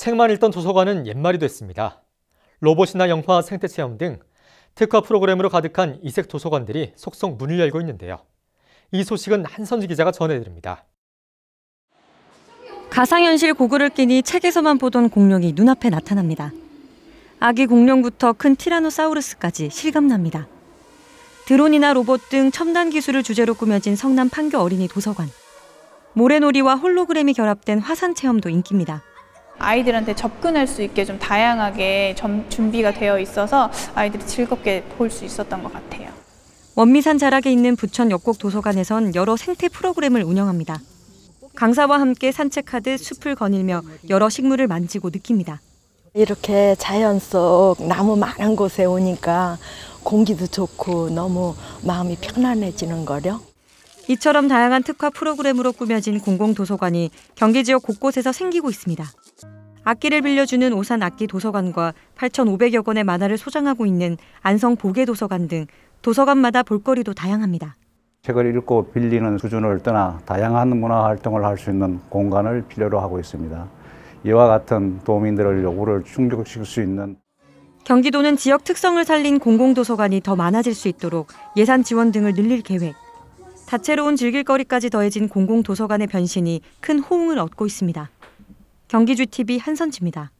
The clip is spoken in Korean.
책만 읽던 도서관은 옛말이 됐습니다. 로봇이나 영화, 생태체험 등 특화 프로그램으로 가득한 이색 도서관들이 속속 문을 열고 있는데요. 이 소식은 한선지 기자가 전해드립니다. 가상현실 고글을 끼니 책에서만 보던 공룡이 눈앞에 나타납니다. 아기 공룡부터 큰 티라노사우루스까지 실감납니다. 드론이나 로봇 등 첨단 기술을 주제로 꾸며진 성남 판교 어린이 도서관. 모래놀이와 홀로그램이 결합된 화산 체험도 인기입니다. 아이들한테 접근할 수 있게 좀 다양하게 점, 준비가 되어 있어서 아이들이 즐겁게 볼 수 있었던 것 같아요. 원미산 자락에 있는 부천 역곡 도서관에선 여러 생태 프로그램을 운영합니다. 강사와 함께 산책하듯 숲을 거닐며 여러 식물을 만지고 느낍니다. 이렇게 자연 속 나무 많은 곳에 오니까 공기도 좋고 너무 마음이 편안해지는 거려. 이처럼 다양한 특화 프로그램으로 꾸며진 공공도서관이 경기 지역 곳곳에서 생기고 있습니다. 악기를 빌려주는 오산 악기 도서관과 8,500여 권의 만화를 소장하고 있는 안성 보게 도서관 등 도서관마다 볼거리도 다양합니다. 책을 읽고 빌리는 수준을 떠나 다양한 문화 활동을 할 수 있는 공간을 필요로 하고 있습니다. 이와 같은 도민들의 요구를 충족시킬 수 있는 경기도는 지역 특성을 살린 공공도서관이 더 많아질 수 있도록 예산 지원 등을 늘릴 계획. 다채로운 즐길거리까지 더해진 공공도서관의 변신이 큰 호응을 얻고 있습니다. 경기주TV 한선지입니다.